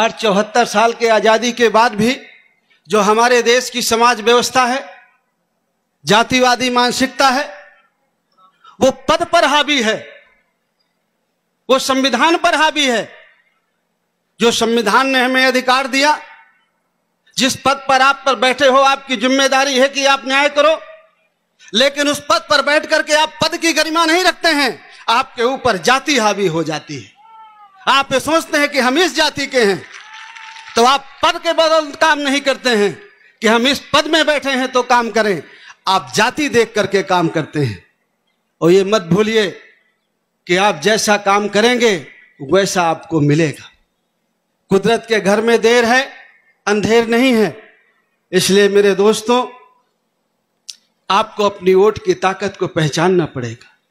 और चौहत्तर साल के आज़ादी के बाद भी जो हमारे देश की समाज व्यवस्था है जातिवादी मानसिकता है वो पद पर हावी है वो संविधान पर हावी है जो संविधान ने हमें अधिकार दिया जिस पद पर आप पर बैठे हो आपकी जिम्मेदारी है कि आप न्याय करो लेकिन उस पद पर बैठ करके आप पद की गरिमा नहीं रखते हैं आपके ऊपर जाति हावी हो जाती है आप ये सोचते हैं कि हम इस जाति के हैं तो आप पद के बदल काम नहीं करते हैं कि हम इस पद में बैठे हैं तो काम करें आप जाति देख करके काम करते हैं और ये मत भूलिए कि आप जैसा काम करेंगे वैसा आपको मिलेगा कुदरत के घर में देर है अंधेर नहीं है इसलिए मेरे दोस्तों आपको अपनी वोट की ताकत को पहचानना पड़ेगा